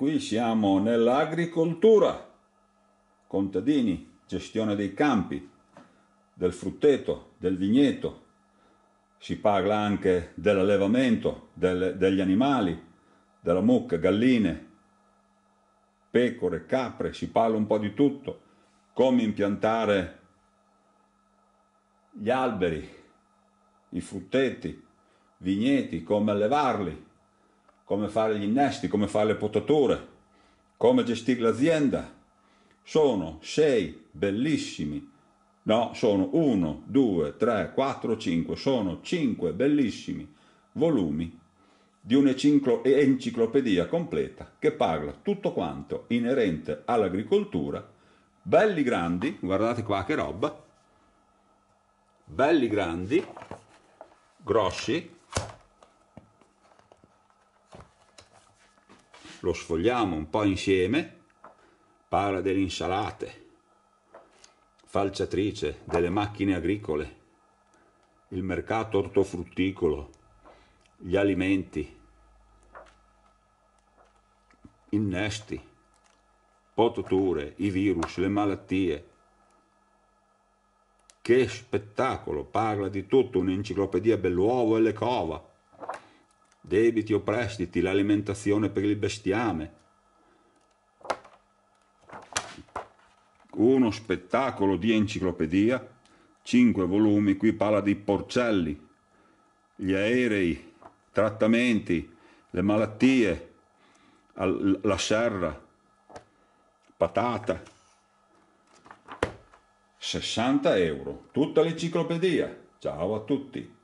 qui siamo nell'agricoltura, contadini, gestione dei campi, del frutteto, del vigneto, si parla anche dell'allevamento del, degli animali, della mucca, galline, pecore, capre, si parla un po' di tutto, come impiantare gli alberi, i frutteti, vigneti, come allevarli, come fare gli innesti, come fare le potature, come gestire l'azienda. Sono sei bellissimi, no, sono 1, 2, 3, 4, 5, sono 5 bellissimi volumi di un'enciclopedia completa che parla tutto quanto inerente all'agricoltura, belli grandi, guardate qua che roba, belli grandi, grossi, lo sfogliamo un po' insieme, parla delle insalate, falciatrice, delle macchine agricole, il mercato ortofrutticolo, gli alimenti, innesti, potature, i virus, le malattie. Che spettacolo! Parla di tutto, un'enciclopedia Belluovo e le cova debiti o prestiti, l'alimentazione per il bestiame, uno spettacolo di enciclopedia, 5 volumi, qui parla di porcelli, gli aerei, trattamenti, le malattie, la serra, patata, 60 euro, tutta l'enciclopedia, ciao a tutti.